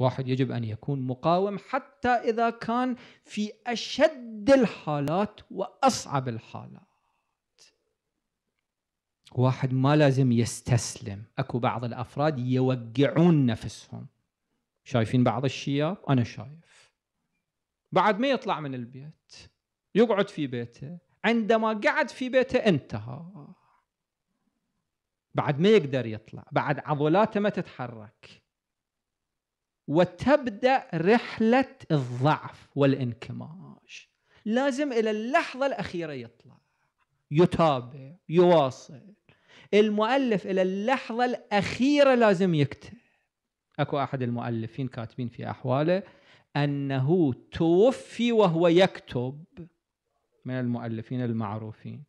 واحد يجب ان يكون مقاوم حتى اذا كان في اشد الحالات واصعب الحالات واحد ما لازم يستسلم اكو بعض الافراد يوقعون نفسهم شايفين بعض الشياب انا شايف بعد ما يطلع من البيت يقعد في بيته عندما قعد في بيته انتهى بعد ما يقدر يطلع بعد عضلاته ما تتحرك وتبدا رحله الضعف والانكماش لازم الى اللحظه الاخيره يطلع يتابع يواصل المؤلف الى اللحظه الاخيره لازم يكتب اكو احد المؤلفين كاتبين في احواله انه توفي وهو يكتب من المؤلفين المعروفين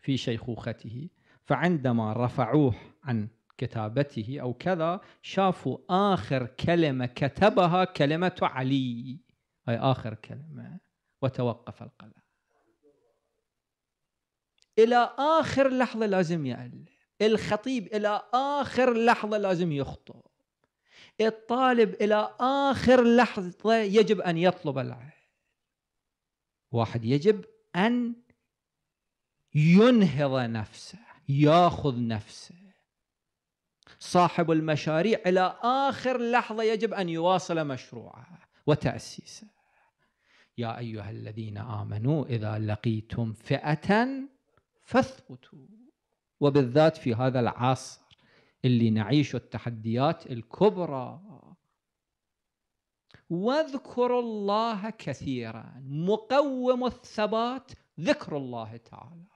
في شيخوخته فعندما رفعوه عن كتابته أو كذا شافوا آخر كلمة كتبها كلمة علي هي آخر كلمة وتوقف القلم إلى آخر لحظة لازم يألف الخطيب إلى آخر لحظة لازم يخطب الطالب إلى آخر لحظة يجب أن يطلب العلم واحد يجب أن ينهض نفسه ياخذ نفسه صاحب المشاريع إلى آخر لحظة يجب أن يواصل مشروعه وتأسيسه يا أيها الذين آمنوا إذا لقيتم فئة فاثبتوا وبالذات في هذا العصر اللي نعيش التحديات الكبرى واذكروا الله كثيرا مقوم الثبات ذكر الله تعالى